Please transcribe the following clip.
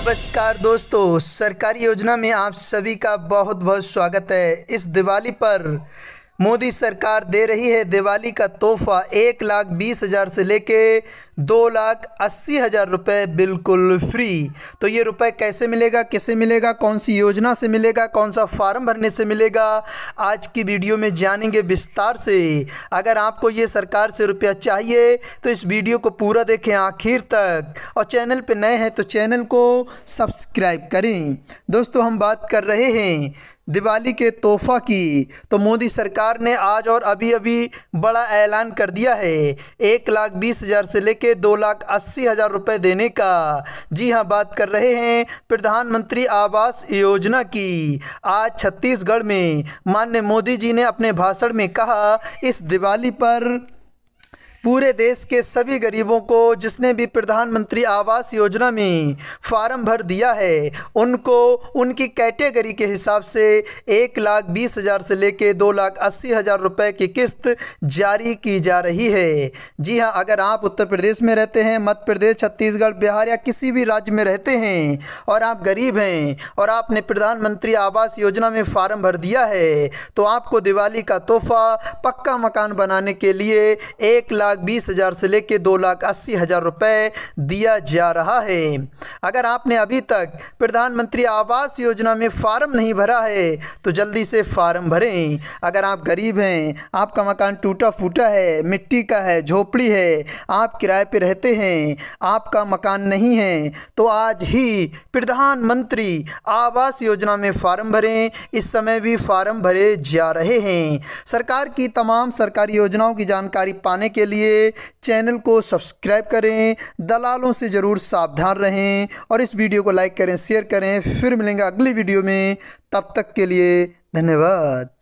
नमस्कार दोस्तों सरकारी योजना में आप सभी का बहुत बहुत स्वागत है इस दिवाली पर मोदी सरकार दे रही है दिवाली का तोहफा एक लाख बीस हज़ार से लेके दो लाख अस्सी हज़ार रुपये बिल्कुल फ्री तो ये रुपए कैसे मिलेगा किसे मिलेगा कौन सी योजना से मिलेगा कौन सा फार्म भरने से मिलेगा आज की वीडियो में जानेंगे विस्तार से अगर आपको ये सरकार से रुपया चाहिए तो इस वीडियो को पूरा देखें आखिर तक और चैनल पर नए हैं तो चैनल को सब्सक्राइब करें दोस्तों हम बात कर रहे हैं दिवाली के तोहफा की तो मोदी सरकार ने आज और अभी अभी बड़ा ऐलान कर दिया है एक लाख बीस हज़ार से लेकर दो लाख अस्सी हज़ार रुपये देने का जी हाँ बात कर रहे हैं प्रधानमंत्री आवास योजना की आज छत्तीसगढ़ में माननीय मोदी जी ने अपने भाषण में कहा इस दिवाली पर पूरे देश के सभी गरीबों को जिसने भी प्रधानमंत्री आवास योजना में फार्म भर दिया है उनको उनकी कैटेगरी के हिसाब से एक लाख बीस हज़ार से लेकर दो लाख अस्सी हज़ार रुपये की किस्त जारी की जा रही है जी हाँ अगर आप उत्तर प्रदेश में रहते हैं मध्य प्रदेश छत्तीसगढ़ बिहार या किसी भी राज्य में रहते हैं और आप गरीब हैं और आपने प्रधानमंत्री आवास योजना में फार्म भर दिया है तो आपको दिवाली का तोहफा पक्का मकान बनाने के लिए एक लाख लाख बीस हज़ार से लेकर दो लाख अस्सी हज़ार रुपये दिया जा रहा है अगर आपने अभी तक प्रधानमंत्री आवास योजना में फ़ार्म नहीं भरा है तो जल्दी से फ़ार्म भरें अगर आप गरीब हैं आपका मकान टूटा फूटा है मिट्टी का है झोपड़ी है आप किराए पर रहते हैं आपका मकान नहीं है तो आज ही प्रधानमंत्री आवास योजना में फ़ार्म भरें इस समय भी फ़ार्म भरे जा रहे हैं सरकार की तमाम सरकारी योजनाओं की जानकारी पाने के लिए लिए चैनल को सब्सक्राइब करें दलालों से ज़रूर सावधान रहें और इस वीडियो को लाइक करें शेयर करें फिर मिलेंगे अगली वीडियो में तब तक के लिए धन्यवाद